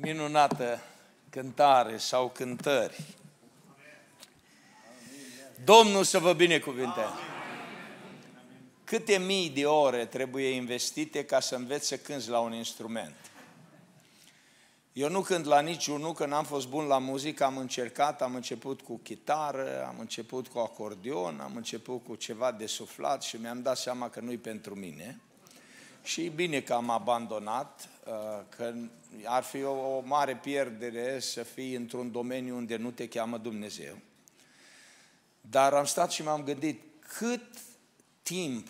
minunată cântare sau cântări. Domnul să vă binecuvinte! Câte mii de ore trebuie investite ca să înveți să cânți la un instrument? Eu nu cânt la niciunul, că n-am fost bun la muzică, am încercat, am început cu chitară, am început cu acordeon, am început cu ceva de suflat și mi-am dat seama că nu-i pentru mine – și e bine că am abandonat, uh, că ar fi o mare pierdere să fii într-un domeniu unde nu te cheamă Dumnezeu. Dar am stat și m-am gândit cât timp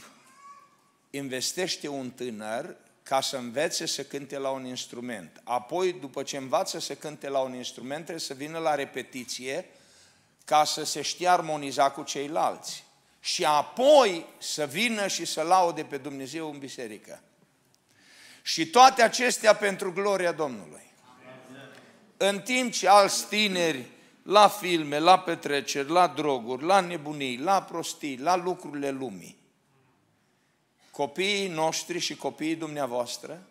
investește un tânăr ca să învețe să cânte la un instrument. Apoi, după ce învață să cânte la un instrument, trebuie să vină la repetiție ca să se știe armoniza cu ceilalți. Și apoi să vină și să laude pe Dumnezeu în biserică. Și toate acestea pentru gloria Domnului. În timp ce alți tineri la filme, la petreceri, la droguri, la nebunii, la prostii, la lucrurile lumii, copiii noștri și copiii dumneavoastră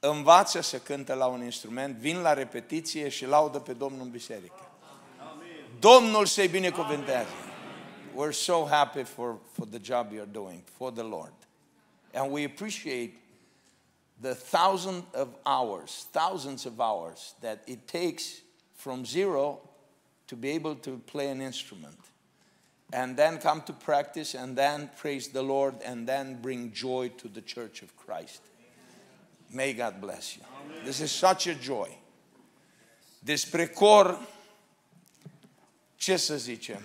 învață să cânte la un instrument, vin la repetiție și laudă pe Domnul în biserică. Amin. Domnul să-i binecuvântează. We're so happy for, for the job you're doing, for the Lord. And we appreciate the thousand of hours, thousands of hours that it takes from zero to be able to play an instrument and then come to practice and then praise the Lord and then bring joy to the church of Christ. May God bless you. Amen. This is such a joy. Despre cor, ce să zicem?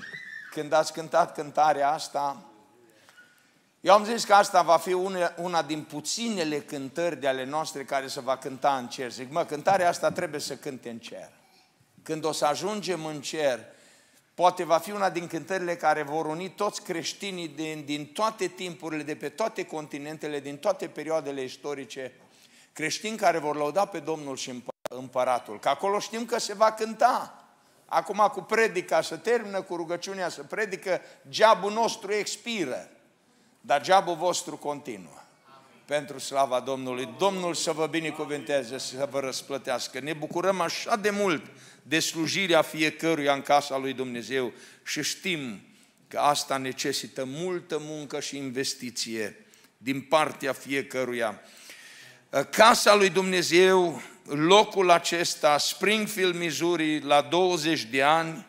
Când ați cântat cântarea asta, Eu am zis că asta va fi una, una din puținele cântări de ale noastre care se va cânta în cer. Zic, mă, cântarea asta trebuie să cânte în cer. Când o să ajungem în cer, poate va fi una din cântările care vor uni toți creștinii din, din toate timpurile, de pe toate continentele, din toate perioadele istorice, creștini care vor lăuda pe Domnul și împăratul. Că acolo știm că se va cânta. Acum cu predica să termină, cu rugăciunea să predică, geabul nostru expiră. Dar geabul vostru continuă. Pentru slava Domnului. Domnul să vă binecuvânteze, să vă răsplătească. Ne bucurăm așa de mult de slujirea fiecăruia în casa lui Dumnezeu și știm că asta necesită multă muncă și investiție din partea fiecăruia. Casa lui Dumnezeu, locul acesta, Springfield, Missouri, la 20 de ani,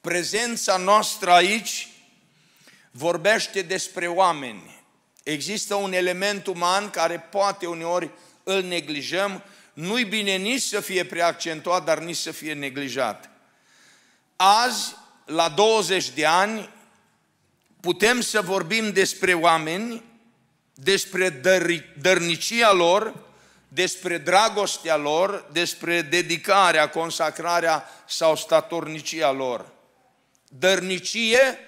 prezența noastră aici vorbește despre oameni. Există un element uman care poate uneori îl neglijăm, nu-i bine nici să fie preaccentuat, dar nici să fie neglijat. Azi, la 20 de ani, putem să vorbim despre oameni, despre dăr- dărnicia lor, despre dragostea lor, despre dedicarea, consacrarea sau statornicia lor. Dărnicie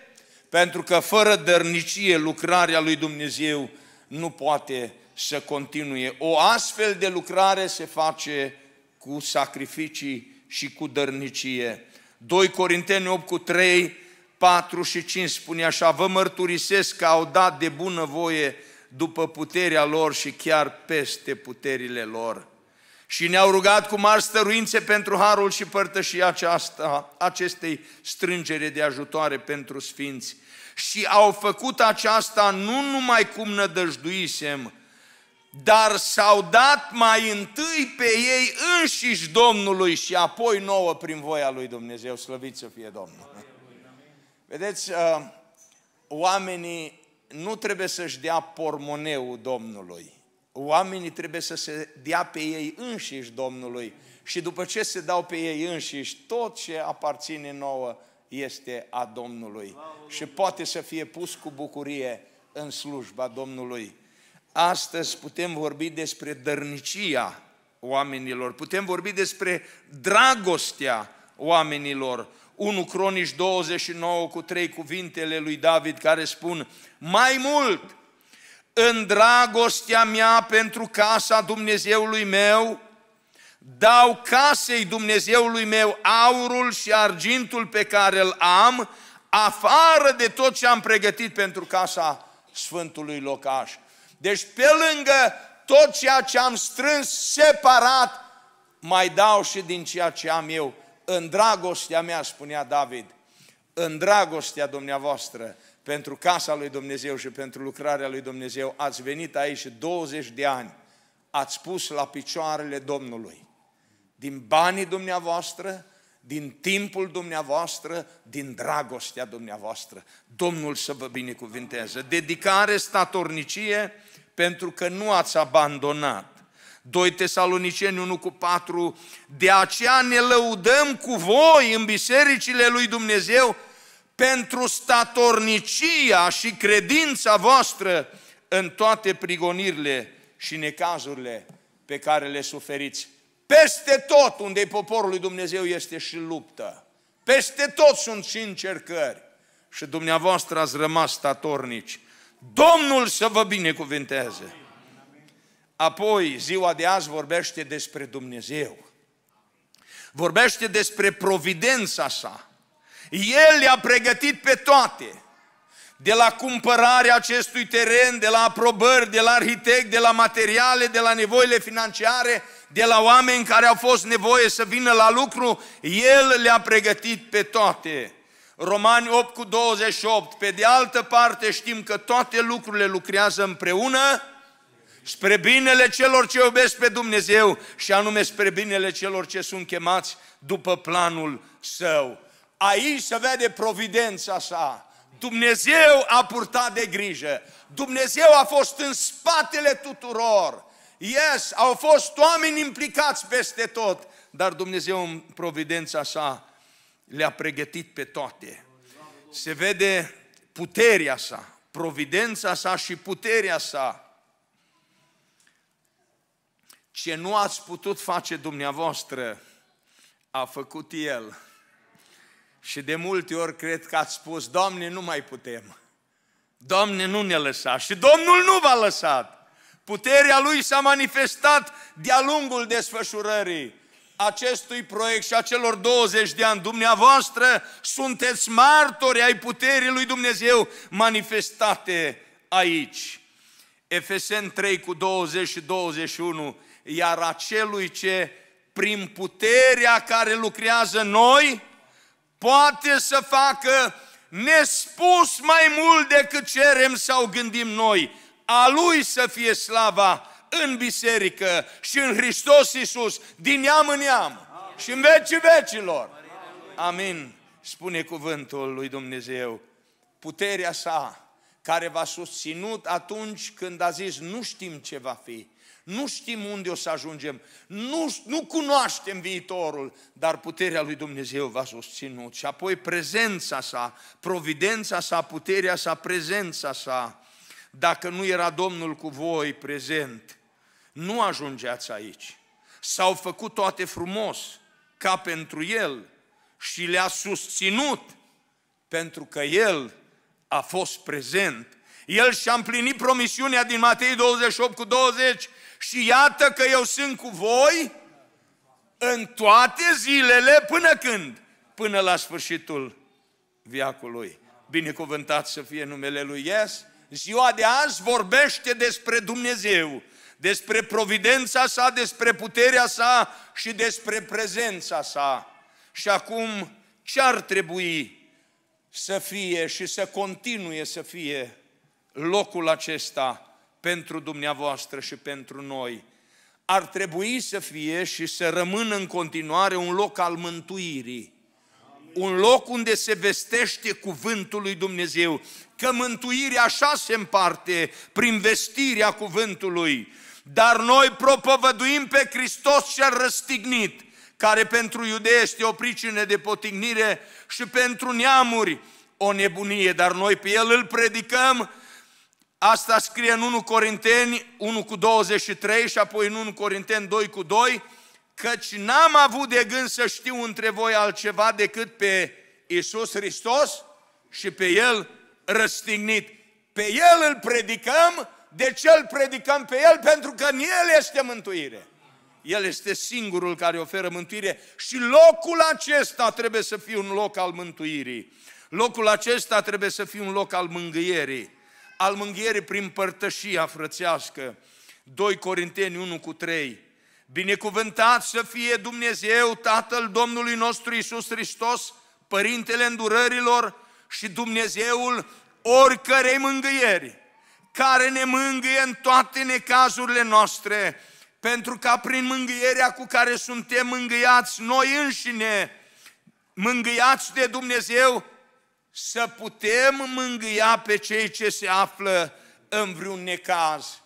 pentru că fără dărnicie lucrarea lui Dumnezeu nu poate să continue. O astfel de lucrare se face cu sacrificii și cu dărnicie. 2 Corinteni 8 cu 3, 4 și 5 spune așa, vă mărturisesc că au dat de bună voie după puterea lor și chiar peste puterile lor și ne-au rugat cu mari stăruințe pentru harul și părtășia aceasta, acestei strângere de ajutoare pentru sfinți. Și au făcut aceasta nu numai cum nădăjduisem, dar s-au dat mai întâi pe ei înșiși Domnului și apoi nouă prin voia lui Dumnezeu. Slăvit să fie Domnul! Vedeți, uh, oamenii nu trebuie să-și dea pormoneul Domnului Oamenii trebuie să se dea pe ei înșiși Domnului și după ce se dau pe ei înșiși, tot ce aparține nouă este a Domnului și poate să fie pus cu bucurie în slujba Domnului. Astăzi putem vorbi despre dărnicia oamenilor, putem vorbi despre dragostea oamenilor. 1 Cronici 29 cu trei cuvintele lui David care spun, mai mult în dragostea mea pentru casa Dumnezeului meu, dau casei Dumnezeului meu aurul și argintul pe care îl am, afară de tot ce am pregătit pentru casa Sfântului Locaș. Deci pe lângă tot ceea ce am strâns separat, mai dau și din ceea ce am eu. În dragostea mea, spunea David, în dragostea dumneavoastră, pentru casa lui Dumnezeu și pentru lucrarea lui Dumnezeu, ați venit aici 20 de ani, ați pus la picioarele Domnului. Din banii dumneavoastră, din timpul dumneavoastră, din dragostea dumneavoastră. Domnul să vă binecuvinteze. Dedicare, statornicie, pentru că nu ați abandonat. 2 Tesaloniceni 1 cu 4, de aceea ne lăudăm cu voi în bisericile lui Dumnezeu pentru statornicia și credința voastră în toate prigonirile și necazurile pe care le suferiți. Peste tot unde poporul lui Dumnezeu este și luptă. Peste tot sunt și încercări. Și dumneavoastră ați rămas statornici. Domnul să vă binecuvinteze. Apoi, ziua de azi vorbește despre Dumnezeu. Vorbește despre providența sa el le-a pregătit pe toate. De la cumpărarea acestui teren, de la aprobări, de la arhitect, de la materiale, de la nevoile financiare, de la oameni care au fost nevoie să vină la lucru, El le-a pregătit pe toate. Romani 8 cu 28, pe de altă parte știm că toate lucrurile lucrează împreună spre binele celor ce iubesc pe Dumnezeu și anume spre binele celor ce sunt chemați după planul Său aici se vede providența sa. Dumnezeu a purtat de grijă. Dumnezeu a fost în spatele tuturor. Yes, au fost oameni implicați peste tot, dar Dumnezeu în providența sa le-a pregătit pe toate. Se vede puterea sa, providența sa și puterea sa. Ce nu ați putut face dumneavoastră, a făcut El. Și de multe ori cred că ați spus, Doamne, nu mai putem. Doamne, nu ne lăsa. Și Domnul nu v-a lăsat. Puterea Lui s-a manifestat de-a lungul desfășurării acestui proiect și a celor 20 de ani. Dumneavoastră sunteți martori ai puterii Lui Dumnezeu manifestate aici. Efesen 3 cu 20 și 21 iar acelui ce prin puterea care lucrează noi, poate să facă nespus mai mult decât cerem sau gândim noi. A Lui să fie slava în biserică și în Hristos Iisus, din neam în neam Amin. și în vecii vecilor. Amin. Spune cuvântul lui Dumnezeu. Puterea sa care v-a susținut atunci când a zis nu știm ce va fi, nu știm unde o să ajungem, nu, nu cunoaștem viitorul, dar puterea lui Dumnezeu va a susținut. Și apoi prezența sa, providența sa, puterea sa, prezența sa. Dacă nu era Domnul cu voi prezent, nu ajungeați aici. S-au făcut toate frumos, ca pentru El, și le-a susținut, pentru că El a fost prezent el și-a împlinit promisiunea din Matei 28 cu 20 și iată că eu sunt cu voi în toate zilele până când? Până la sfârșitul viacului. Binecuvântat să fie numele lui Ies. Ziua de azi vorbește despre Dumnezeu, despre providența sa, despre puterea sa și despre prezența sa. Și acum ce ar trebui să fie și să continue să fie locul acesta pentru dumneavoastră și pentru noi ar trebui să fie și să rămână în continuare un loc al mântuirii. Un loc unde se vestește cuvântul lui Dumnezeu, că mântuirea așa se împarte prin vestirea cuvântului. Dar noi propovăduim pe Hristos cel răstignit, care pentru iudei este o pricină de potignire și pentru neamuri o nebunie, dar noi pe El îl predicăm Asta scrie în 1 Corinteni 1 cu 23 și apoi în 1 Corinteni 2 cu 2, căci n-am avut de gând să știu între voi altceva decât pe Isus Hristos și pe El răstignit. Pe El îl predicăm, de ce îl predicăm pe El? Pentru că în El este mântuire. El este singurul care oferă mântuire și locul acesta trebuie să fie un loc al mântuirii. Locul acesta trebuie să fie un loc al mângâierii al mânghierii prin părtășia frățească. 2 Corinteni 1 cu 3 Binecuvântat să fie Dumnezeu, Tatăl Domnului nostru Isus Hristos, Părintele îndurărilor și Dumnezeul oricărei mângâieri, care ne mângâie în toate necazurile noastre, pentru ca prin mângâierea cu care suntem mângâiați noi înșine, mângâiați de Dumnezeu, să putem mângâia pe cei ce se află în vreun necaz.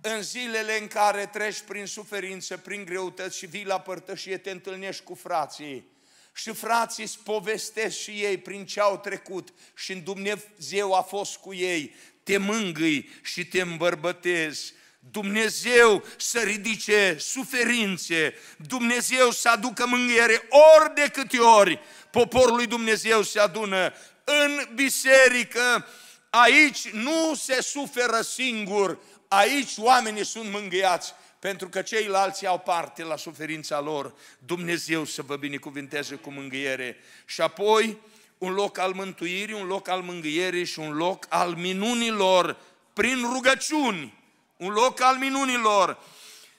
În zilele în care treci prin suferință, prin greutăți și vii la părtășie, te întâlnești cu frații. Și frații îți povestesc și ei prin ce au trecut și în Dumnezeu a fost cu ei. Te mângâi și te îmbărbătezi. Dumnezeu să ridice suferințe, Dumnezeu să aducă mângâiere ori de câte ori poporul lui Dumnezeu se adună în biserică. Aici nu se suferă singur, aici oamenii sunt mângâiați pentru că ceilalți au parte la suferința lor. Dumnezeu să vă binecuvinteze cu mângâiere. Și apoi, un loc al mântuirii, un loc al mângâierii și un loc al minunilor prin rugăciuni. Un loc al minunilor.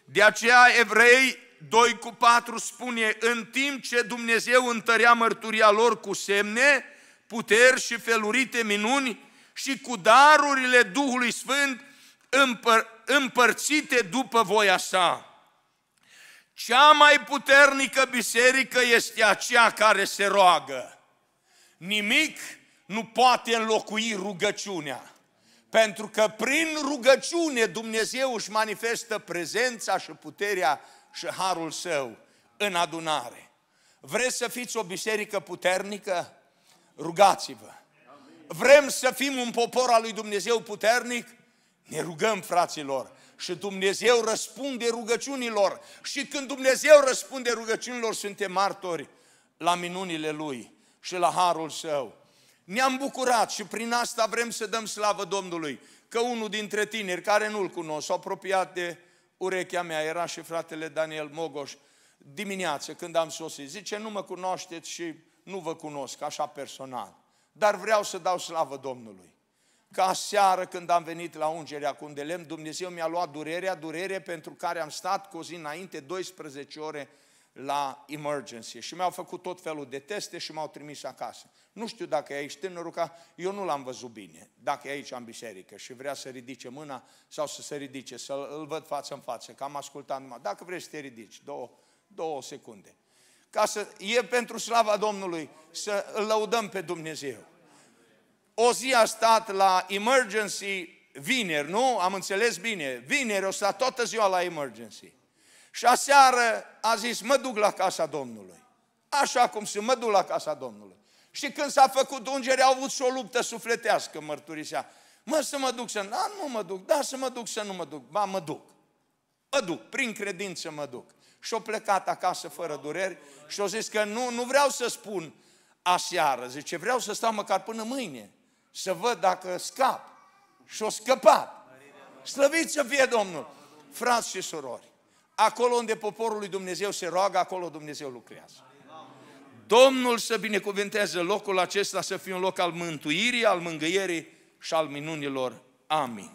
De aceea evrei 2 cu 4 spune, în timp ce Dumnezeu întărea mărturia lor cu semne, puteri și felurite minuni și cu darurile Duhului Sfânt împăr- împărțite după voia sa. Cea mai puternică biserică este aceea care se roagă. Nimic nu poate înlocui rugăciunea. Pentru că prin rugăciune Dumnezeu își manifestă prezența și puterea și harul său în adunare. Vreți să fiți o biserică puternică? rugați-vă. Vrem să fim un popor al lui Dumnezeu puternic? Ne rugăm, fraților. Și Dumnezeu răspunde rugăciunilor. Și când Dumnezeu răspunde rugăciunilor, suntem martori la minunile Lui și la harul Său. Ne-am bucurat și prin asta vrem să dăm slavă Domnului că unul dintre tineri care nu-l cunosc, s-a apropiat de urechea mea, era și fratele Daniel Mogoș, dimineață când am sosit, zice, nu mă cunoașteți și nu vă cunosc așa personal, dar vreau să dau slavă Domnului. Ca seară când am venit la ungerea cu de lemn, Dumnezeu mi-a luat durerea, durere pentru care am stat cu zi înainte 12 ore la emergency și mi-au făcut tot felul de teste și m-au trimis acasă. Nu știu dacă e aici tânărul, ca eu nu l-am văzut bine, dacă e aici în biserică și vrea să ridice mâna sau să se ridice, să l văd față în față, că am ascultat numai. Dacă vrei să te ridici, două, două secunde ca să e pentru slava Domnului, să îl lăudăm pe Dumnezeu. O zi a stat la emergency vineri, nu? Am înțeles bine. Vineri o stat toată ziua la emergency. Și aseară a zis, mă duc la casa Domnului. Așa cum sunt, mă duc la casa Domnului. Și când s-a făcut ungere, au avut și o luptă sufletească, mărturisea. Mă, să mă duc, să nu, nu mă duc, da, să mă duc, să nu mă duc, ba, mă duc. Mă duc, prin credință mă duc și-o plecat acasă fără dureri și-o zis că nu, nu vreau să spun aseară, zice, vreau să stau măcar până mâine, să văd dacă scap. Și-o scăpat. Slăviți să fie Domnul! Frați și surori, acolo unde poporul lui Dumnezeu se roagă, acolo Dumnezeu lucrează. Domnul să binecuvânteze locul acesta să fie un loc al mântuirii, al mângâierii și al minunilor. Amin.